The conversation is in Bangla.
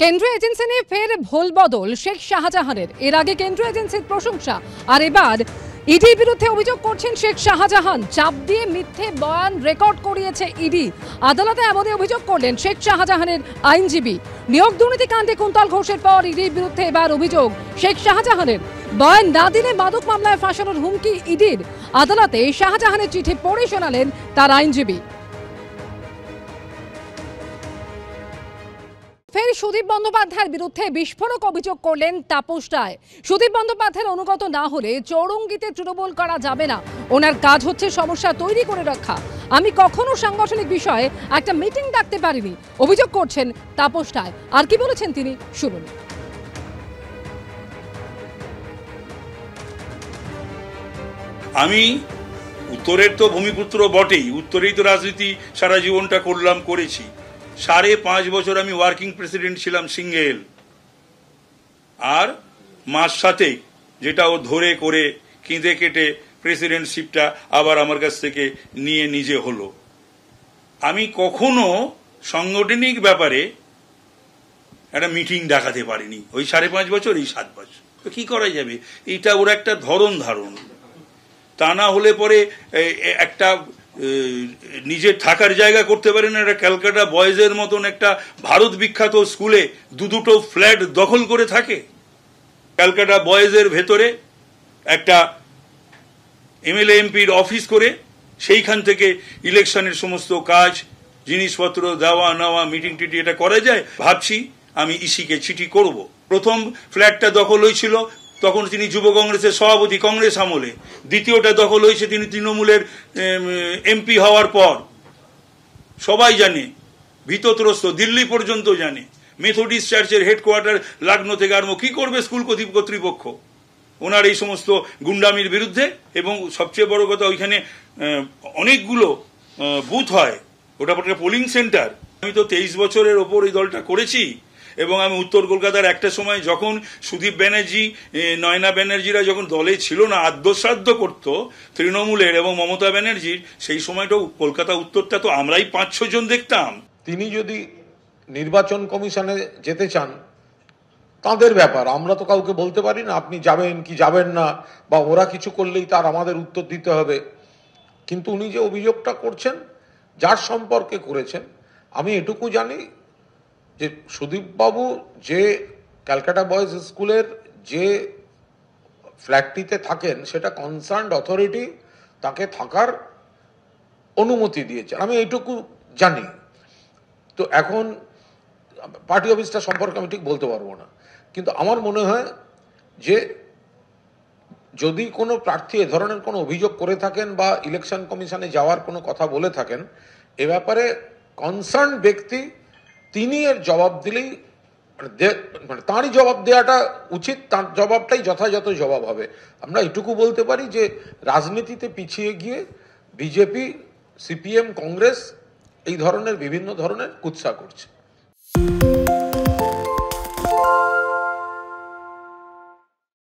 কেন্দ্রীয় এজেন্সি নিয়ে ফের ভোল বদল শেখ শাহজাহানের এর আগে কেন্দ্রীয় এজেন্সির প্রশংসা আর এবার ইডির বিরুদ্ধে অভিযোগ করছেন শেখ শাহজাহান চাপ দিয়ে মিথ্যে বয়ান রেকর্ড করিয়েছে ইডি আদালতে এমনই অভিযোগ করলেন শেখ শাহজাহানের আইনজীবী নিয়োগ দুর্নীতিকাণ্ডে কুন্তল ঘোষের পর ইডির বিরুদ্ধে এবার অভিযোগ শেখ শাহজাহানের বয়ান না দিলে মাদক মামলায় ফাঁসানোর হুমকি ইডির আদালতে শাহজাহানের চিঠি পড়ে শোনালেন তার আইনজীবী মন্ত্রী সুদীপ বন্দ্যোপাধ্যায়ের বিরুদ্ধে বিস্ফোরক অভিযোগ করলেন তাপস রায় সুদীপ বন্দ্যোপাধ্যায়ের অনুগত না হলে চৌরঙ্গিতে তৃণমূল করা যাবে না ওনার কাজ হচ্ছে সমস্যা তৈরি করে রাখা আমি কখনো সাংগঠনিক বিষয়ে একটা মিটিং ডাকতে পারিনি অভিযোগ করছেন তাপস রায় আর কি বলেছেন তিনি শুনুন আমি উত্তরের তো ভূমিপুত্র বটেই উত্তরেই তো রাজনীতি সারা জীবনটা করলাম করেছি সাড়ে পাঁচ বছর আমি ওয়ার্কিং প্রেসিডেন্ট ছিলাম সিঙ্গেল আর মাস সাথে যেটা ও ধরে করে কেঁদে কেটে প্রেসিডেন্টশিপটা আবার আমার কাছ থেকে নিয়ে নিজে হলো আমি কখনো সাংগঠনিক ব্যাপারে একটা মিটিং ডাকাতে পারিনি ওই সাড়ে পাঁচ বছর এই সাত বছর তো কী করা যাবে এটা ওর একটা ধরন ধারণ তা না হলে পরে একটা নিজের থাকার জায়গা করতে পারেন একটা ক্যালকাটা বয়েজের মতন একটা ভারত বিখ্যাত স্কুলে দু দুটো ফ্ল্যাট দখল করে থাকে ক্যালকাটা বয়েজের ভেতরে একটা এমএলএ এমপির অফিস করে সেইখান থেকে ইলেকশনের সমস্ত কাজ জিনিসপত্র দেওয়া নেওয়া মিটিং টিটি এটা করা যায় ভাবছি আমি ইসিকে চিঠি করব প্রথম ফ্ল্যাটটা দখল হয়েছিল তখন তিনি যুব কংগ্রেসের সভাপতি কংগ্রেস আমলে দ্বিতীয়টা দখল হয়েছে তিনি তৃণমূলের এমপি হওয়ার পর সবাই জানে ভীতত্রস্ত দিল্লি পর্যন্ত জানে মেথোডিস্ট চার্চের হেডকোয়ার্টার লাগ্ন থেকে আরম্ভ কী করবে স্কুল কর্তৃপক্ষ ওনার এই সমস্ত গুন্ডামির বিরুদ্ধে এবং সবচেয়ে বড় কথা ওইখানে অনেকগুলো বুথ হয় ওটা পোলিং সেন্টার আমি তো তেইশ বছরের ওপর এই দলটা করেছি এবং আমি উত্তর কলকাতার একটা সময় যখন সুদীপ ব্যানার্জি নয়না ব্যানার্জিরা যখন দলে ছিল না আদ্যশ্রাদ্ধ করত তৃণমূলের এবং মমতা ব্যানার্জির সেই সময়টাও কলকাতা উত্তরটা তো আমরাই পাঁচ ছজন দেখতাম তিনি যদি নির্বাচন কমিশনে যেতে চান তাদের ব্যাপার আমরা তো কাউকে বলতে পারি না আপনি যাবেন কি যাবেন না বা ওরা কিছু করলেই তার আমাদের উত্তর দিতে হবে কিন্তু উনি যে অভিযোগটা করছেন যার সম্পর্কে করেছেন আমি এটুকু জানি যে সুদীপবাবু যে ক্যালকাটা বয়েজ স্কুলের যে ফ্ল্যাটটিতে থাকেন সেটা কনসার্ন অথরিটি তাকে থাকার অনুমতি দিয়েছে আমি এইটুকু জানি তো এখন পার্টি অফিসটা সম্পর্কে আমি ঠিক বলতে পারবো না কিন্তু আমার মনে হয় যে যদি কোনো প্রার্থী এ ধরনের কোনো অভিযোগ করে থাকেন বা ইলেকশন কমিশনে যাওয়ার কোনো কথা বলে থাকেন এ ব্যাপারে কনসার্ন ব্যক্তি তিনি এর জবাব দিলেই মানে, মানে তাঁরই জবাব দেওয়াটা উচিত তার জবাবটাই যথাযথ জবাব হবে আমরা এটুকু বলতে পারি যে রাজনীতিতে পিছিয়ে গিয়ে বিজেপি সিপিএম কংগ্রেস এই ধরনের বিভিন্ন ধরনের কুৎসা করছে